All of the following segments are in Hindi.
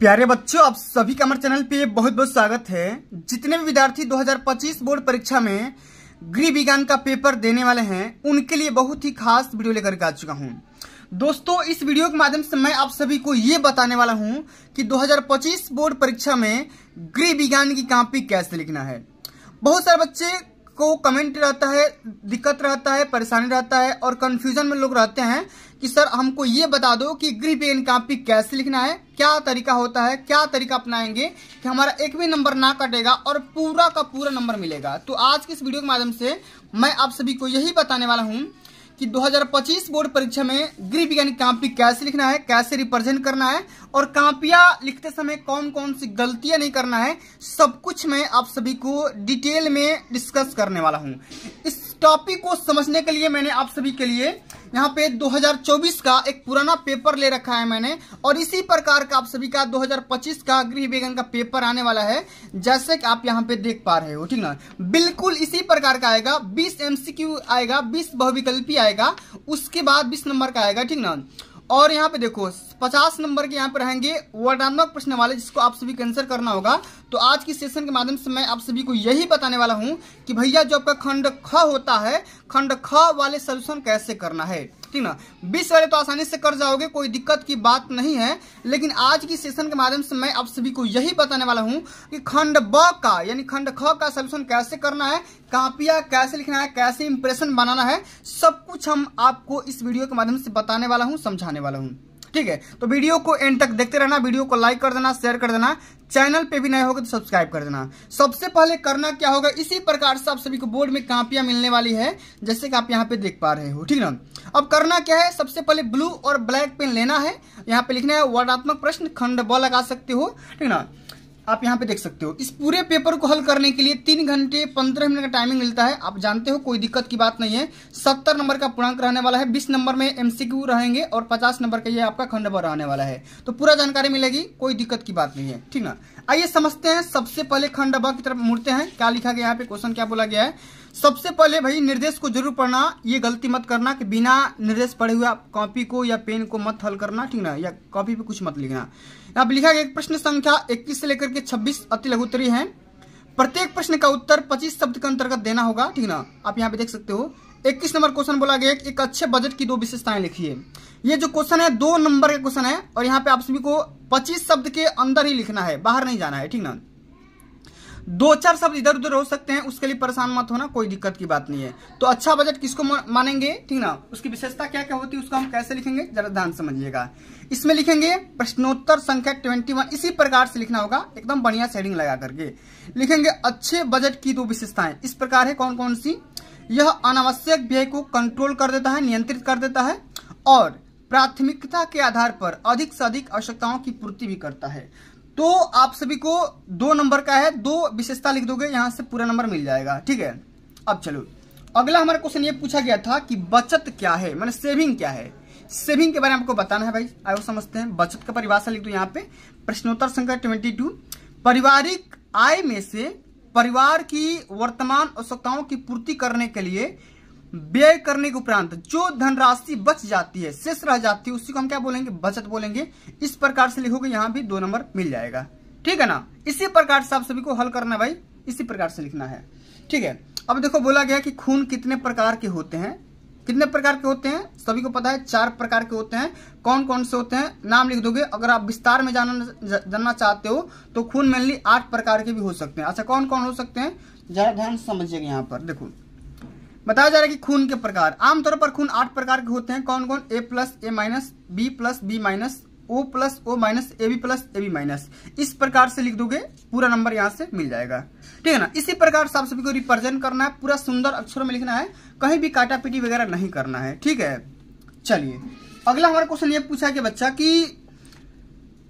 प्यारे बच्चों आप सभी का हमारे चैनल पे बहुत बहुत स्वागत है जितने भी विद्यार्थी 2025 बोर्ड परीक्षा में गृह विज्ञान का पेपर देने वाले हैं उनके लिए बहुत ही खास वीडियो लेकर के आ चुका हूँ दोस्तों इस वीडियो के माध्यम से मैं आप सभी को ये बताने वाला हूँ कि 2025 बोर्ड परीक्षा में गृह विज्ञान की कापी कैसे लिखना है बहुत सारे बच्चे को कमेंट रहता है दिक्कत रहता है परेशानी रहता है और कंफ्यूजन में लोग रहते हैं कि सर हमको ये बता दो कि गृह पेन कापी कैसे लिखना है क्या तरीका होता है क्या तरीका अपनाएंगे कि हमारा एक भी नंबर ना कटेगा और पूरा का पूरा नंबर मिलेगा तो आज के इस वीडियो के माध्यम से मैं आप सभी को यही बताने वाला हूँ कि 2025 बोर्ड परीक्षा में गृह विज्ञानी कापी कैसे लिखना है कैसे रिप्रेजेंट करना है और कापिया लिखते समय कौन कौन सी गलतियां नहीं करना है सब कुछ मैं आप सभी को डिटेल में डिस्कस करने वाला हूं इस टॉपिक को समझने के लिए मैंने आप सभी के लिए यहाँ पे 2024 का एक पुराना पेपर ले रखा है मैंने और इसी प्रकार का आप सभी का 2025 का गृह वेगन का पेपर आने वाला है जैसे कि आप यहाँ पे देख पा रहे हो ठीक ना बिल्कुल इसी प्रकार का आएगा बीस एमसीक्यू आएगा बीस बहुविकल्पी आएगा उसके बाद बीस नंबर का आएगा ठीक ना और यहाँ पे देखो 50 नंबर के यहाँ पे रहेंगे वर्णात्मक प्रश्न वाले जिसको आप सभी को आंसर करना होगा तो आज की सेशन के माध्यम से मैं आप सभी को यही बताने वाला हूँ कि भैया जो आपका खंड ख होता है खंड ख वाले सोल्यूशन कैसे करना है ठीक ना बीस वाले तो आसानी से कर जाओगे कोई दिक्कत की बात नहीं है लेकिन आज की सेशन के माध्यम से मैं आप सभी को यही बताने वाला हूँ कि खंड ब का यानी खंड ख का सोल्यूशन कैसे करना है कापिया कैसे लिखना है कैसे इंप्रेशन बनाना है सब कुछ हम आपको इस वीडियो के माध्यम से बताने वाला हूँ समझाने वाला हूँ ठीक है तो वीडियो को एंड तक देखते रहना वीडियो को लाइक कर देना शेयर कर देना चैनल पे भी नए होगा तो सब्सक्राइब कर देना सबसे पहले करना क्या होगा इसी प्रकार से आप सभी को बोर्ड में कापियां मिलने वाली है जैसे कि आप यहाँ पे देख पा रहे हो ठीक ना अब करना क्या है सबसे पहले ब्लू और ब्लैक पेन लेना है यहाँ पे लिखना है वर्णात्मक प्रश्न खंड ब लगा सकते हो ठीक ना आप यहाँ पे देख सकते हो इस पूरे पेपर को हल करने के लिए तीन घंटे पंद्रह मिनट का टाइमिंग मिलता है आप जानते हो कोई दिक्कत की बात नहीं है सत्तर नंबर का पूर्णांक रहने वाला है बीस नंबर में एमसीक्यू रहेंगे और पचास नंबर का ये आपका खंडभर रहने वाला है तो पूरा जानकारी मिलेगी कोई दिक्कत की बात नहीं है ठीक ना आइए समझते हैं सबसे पहले खंड की तरफ मुड़ते हैं क्या लिखा गया यहाँ पे क्वेश्चन क्या बोला गया है सबसे पहले भाई निर्देश को जरूर पढ़ना ये गलती मत करना कि बिना निर्देश पढ़े हुए आप कॉपी को या पेन को मत हल करना ठीक ना या कॉपी पे कुछ मत लिखना अब लिखा गया प्रश्न संख्या 21 से लेकर के 26 अति लघुतरी है प्रत्येक प्रश्न का उत्तर 25 शब्द के अंतर्गत देना होगा ठीक ना आप यहाँ पे देख सकते हो इक्कीस नंबर क्वेश्चन बोला गया एक अच्छे बजट की दो विशेषताएं लिखिए ये जो क्वेश्चन है दो नंबर का क्वेश्चन है और यहाँ पे आप सभी को 25 शब्द के अंदर ही लिखना है बाहर नहीं जाना है ठीक ना दो चार शब्द इधर उधर हो सकते हैं उसके लिए परेशान मत होना कोई दिक्कत की बात नहीं है तो अच्छा बजट किसको मानेंगे ठीक ना उसकी विशेषता क्या क्या होती है उसको हम कैसे लिखेंगे जरा ध्यान समझिएगा इसमें लिखेंगे प्रश्नोत्तर संख्या ट्वेंटी वन इसी प्रकार से लिखना होगा एकदम बढ़िया सेडिंग लगा करके लिखेंगे अच्छे बजट की दो विशेषताएं इस प्रकार है कौन कौन सी यह अनावश्यक व्यय को कंट्रोल कर देता है नियंत्रित कर देता है और प्राथमिकता के आधार पर अधिक से अधिक आवश्यकताओं की पूर्ति भी करता है तो आप सभी को दो नंबर का है दो विशेषता लिख दोगे यहां से पूरा नंबर मिल जाएगा ठीक है अब चलो अगला हमारा क्वेश्चन ये पूछा गया था कि बचत क्या है मैंने सेविंग क्या है सेविंग के बारे में आपको बताना है भाई आयो समझते हैं बचत का परिभाषा लिख दो यहाँ पे प्रश्नोत्तर संख्या ट्वेंटी टू पारिवारिक आय में से परिवार की वर्तमान आवश्यकताओं की पूर्ति करने के लिए व्यय करने के उपरांत जो धनराशि बच जाती है शेष रह जाती है उसी को हम क्या बोलेंगे बचत बोलेंगे इस प्रकार से लिखोगे यहाँ भी दो नंबर मिल जाएगा ठीक है ना इसी प्रकार से आप सभी को हल करना भाई इसी प्रकार से लिखना है ठीक है अब देखो बोला गया कि खून कितने प्रकार के होते हैं कितने प्रकार के होते हैं सभी को पता है चार प्रकार के होते हैं कौन कौन से होते हैं नाम लिख दोगे अगर आप विस्तार में जानना जानना चाहते हो तो खून मेनली आठ प्रकार के भी हो सकते हैं अच्छा कौन कौन हो सकते हैं जरा ध्यान समझिएगा यहाँ पर देखो बताया जा रहा है कि खून के प्रकार आमतौर पर खून आठ प्रकार के होते हैं कौन कौन A plus A minus B plus B minus O plus O minus A B plus A B minus इस प्रकार से लिख दोगे पूरा नंबर यहाँ से मिल जाएगा ठीक है ना इसी प्रकार से आप सभी को रिप्रेजेंट करना है पूरा सुंदर अक्षरों में लिखना है कहीं भी काटा पीटी वगैरह नहीं करना है ठीक है चलिए अगला हमारा क्वेश्चन ये पूछा कि बच्चा की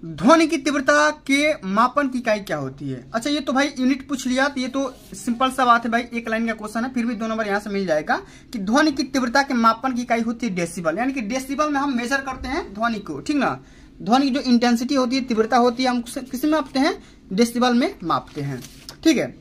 ध्वनि की तीव्रता के मापन की इकाई क्या होती है अच्छा ये तो भाई यूनिट पूछ लिया तो ये तो सिंपल सा बात है भाई एक लाइन का क्वेश्चन है फिर भी दो नंबर यहां से मिल जाएगा कि ध्वनि की तीव्रता के मापन की इकाई होती है डेसिबल यानी कि डेसिबल में हम मेजर करते हैं ध्वनि को ठीक ना ध्वनि की जो इंटेंसिटी होती है तीव्रता होती है हम किसी में मापते हैं डेसिबल में मापते हैं ठीक है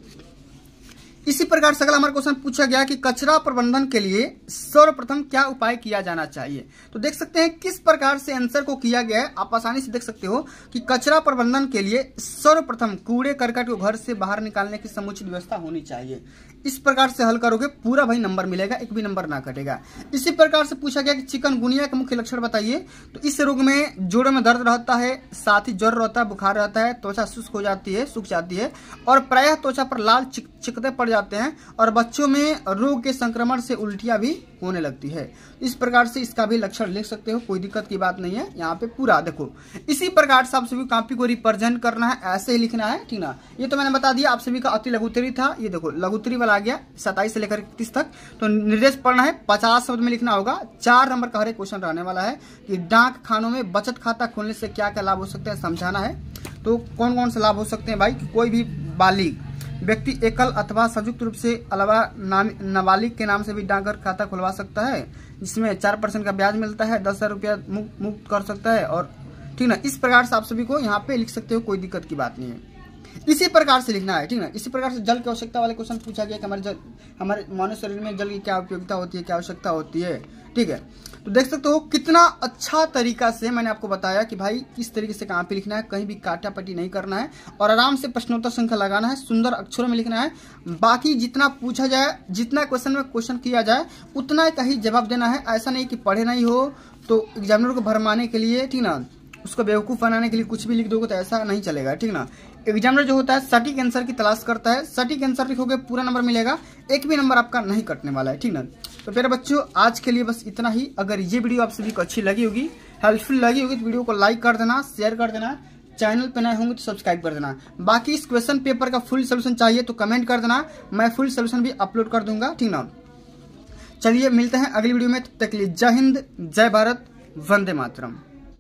इसी प्रकार से अगला हमारा क्वेश्चन पूछा गया कि कचरा प्रबंधन के लिए सर्वप्रथम क्या उपाय किया जाना चाहिए तो देख सकते हैं किस प्रकार से आंसर को किया गया है आप आसानी से देख सकते हो कि कचरा प्रबंधन के लिए सर्वप्रथम कूड़े करकट को घर से बाहर निकालने की समुचित व्यवस्था होनी चाहिए इस प्रकार से हल करोगे पूरा भाई नंबर मिलेगा एक भी नंबर ना कटेगा इसी प्रकार से पूछा गया कि चिकनगुनिया का मुख्य लक्षण बताइए तो इस रोग में जोड़ों में दर्द रहता है साथ ही ज्वर रहता है बुखार रहता है त्वचा शुष्क हो जाती है सूख जाती है और प्रायः त्वचा पर लाल चिकते पड़ बढ़ जाते हैं और बच्चों में रोग के संक्रमण से उल्टियाँ भी होने लगती है इस प्रकार से इसका भी लक्षण लिख सकते हो कोई दिक्कत की बात नहीं है यहाँ पे पूरा देखो इसी प्रकार से आप सभी कापी को रिप्रेजेंट करना है ऐसे ही लिखना है ठीक ना ये तो मैंने बता दिया आप सभी का अति लघुतरी था ये देखो लघुतरी वाला आ गया सताइस से लेकर इकतीस तक तो निर्देश पढ़ना है पचास शब्द में लिखना होगा चार नंबर का हर एक क्वेश्चन रहने वाला है कि डाक खानों में बचत खाता खोलने से क्या क्या लाभ हो सकते हैं समझाना है तो कौन कौन से लाभ हो सकते हैं भाई कोई भी बालिक व्यक्ति एकल अथवा संयुक्त रूप से अलावा नाबालिग के नाम से भी डाकघर खाता खुलवा सकता है जिसमें चार परसेंट का ब्याज मिलता है दस हजार रुपया मुक्त कर सकता है और ठीक ना इस प्रकार से आप सभी को यहाँ पे लिख सकते हो कोई दिक्कत की बात नहीं है इसी प्रकार से लिखना है ठीक है इसी प्रकार से जल की आवश्यकता वाले क्वेश्चन पूछा गया कि हमारे जल हमारे मानव शरीर में जल की क्या उपयोगिता होती है क्या आवश्यकता होती है ठीक है तो देख सकते हो कितना अच्छा तरीका से मैंने आपको बताया कि भाई किस तरीके से कहाँ पे लिखना है कहीं भी काटा नहीं करना है और आराम से प्रश्नोत्तर संख्या लगाना है सुंदर अक्षरों में लिखना है बाकी जितना पूछा जाए जितना क्वेश्चन में क्वेश्चन किया जाए उतना का ही जवाब देना है ऐसा नहीं कि पढ़े नहीं हो तो एग्जामिनर को भरमाने के लिए ठीक ना उसको बेवकूफ़ बनाने के लिए कुछ भी लिख दोगे तो ऐसा नहीं चलेगा ठीक ना एग्जामिनर जो होता है सटीक आंसर की तलाश करता है सटीक आंसर लिखोगे पूरा नंबर मिलेगा एक भी नंबर आपका नहीं कटने वाला है ठीक ना तो मेरे बच्चों आज के लिए बस इतना ही अगर ये वीडियो आप सभी को अच्छी लगी होगी हेल्पफुल लगी होगी तो वीडियो को लाइक कर देना शेयर कर देना चैनल पर नए होंगे तो सब्सक्राइब कर देना बाकी इस क्वेश्चन पेपर का फुल सोल्यूशन चाहिए तो कमेंट कर देना मैं फुल सोल्यूशन भी अपलोड कर दूंगा ठीक ना चलिए मिलते हैं अगली वीडियो में तब तक लिए जय हिंद जय भारत वंदे मातरम